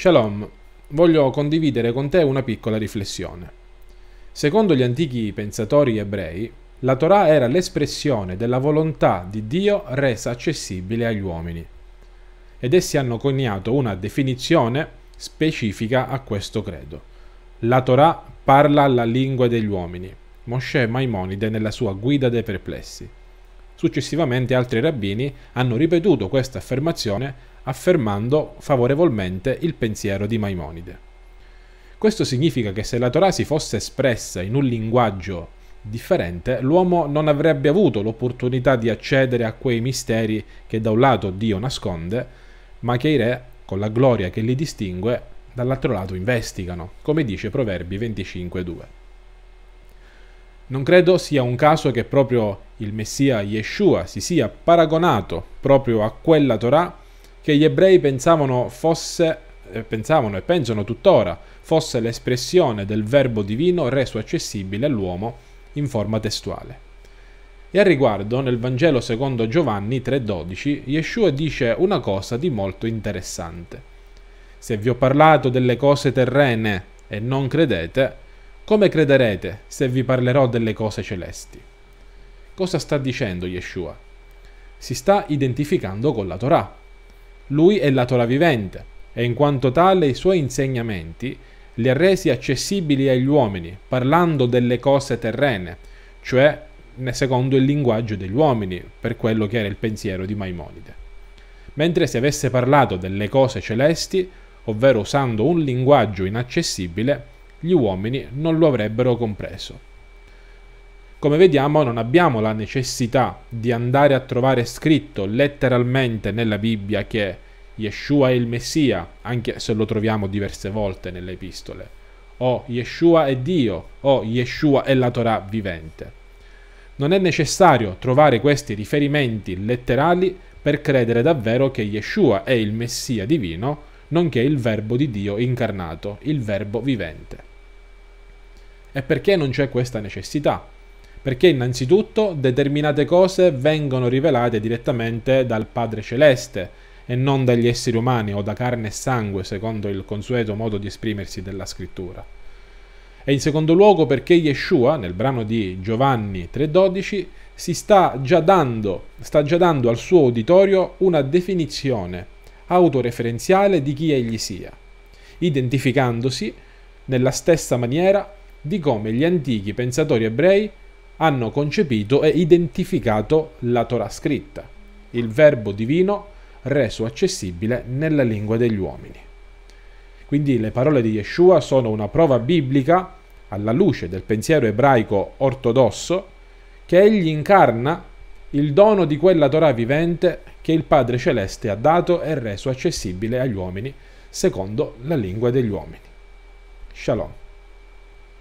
Shalom, voglio condividere con te una piccola riflessione. Secondo gli antichi pensatori ebrei, la Torah era l'espressione della volontà di Dio resa accessibile agli uomini, ed essi hanno coniato una definizione specifica a questo credo. La Torah parla la lingua degli uomini, Mosè Maimonide nella sua Guida dei Perplessi. Successivamente altri rabbini hanno ripetuto questa affermazione affermando favorevolmente il pensiero di Maimonide. Questo significa che se la Torah si fosse espressa in un linguaggio differente, l'uomo non avrebbe avuto l'opportunità di accedere a quei misteri che da un lato Dio nasconde, ma che i re, con la gloria che li distingue, dall'altro lato investigano, come dice Proverbi 25.2. Non credo sia un caso che proprio il Messia Yeshua si sia paragonato proprio a quella Torah che gli ebrei pensavano fosse eh, pensavano e pensano tuttora fosse l'espressione del verbo divino reso accessibile all'uomo in forma testuale. E al riguardo, nel Vangelo secondo Giovanni 3:12, Yeshua dice una cosa di molto interessante. Se vi ho parlato delle cose terrene e non credete, come crederete se vi parlerò delle cose celesti? Cosa sta dicendo Yeshua? Si sta identificando con la Torah lui è la Torah vivente e in quanto tale i suoi insegnamenti li ha resi accessibili agli uomini, parlando delle cose terrene, cioè secondo il linguaggio degli uomini, per quello che era il pensiero di Maimonide. Mentre se avesse parlato delle cose celesti, ovvero usando un linguaggio inaccessibile, gli uomini non lo avrebbero compreso. Come vediamo non abbiamo la necessità di andare a trovare scritto letteralmente nella Bibbia che Yeshua è il Messia, anche se lo troviamo diverse volte nelle epistole, o Yeshua è Dio, o Yeshua è la Torah vivente. Non è necessario trovare questi riferimenti letterali per credere davvero che Yeshua è il Messia divino, nonché il Verbo di Dio incarnato, il Verbo vivente. E perché non c'è questa necessità? perché innanzitutto determinate cose vengono rivelate direttamente dal Padre Celeste e non dagli esseri umani o da carne e sangue, secondo il consueto modo di esprimersi della scrittura. E in secondo luogo perché Yeshua, nel brano di Giovanni 3:12, si sta già dando, sta già dando al suo uditorio una definizione autoreferenziale di chi egli sia, identificandosi nella stessa maniera di come gli antichi pensatori ebrei hanno concepito e identificato la Torah scritta, il verbo divino reso accessibile nella lingua degli uomini. Quindi le parole di Yeshua sono una prova biblica alla luce del pensiero ebraico ortodosso che egli incarna il dono di quella Torah vivente che il Padre Celeste ha dato e reso accessibile agli uomini secondo la lingua degli uomini. Shalom.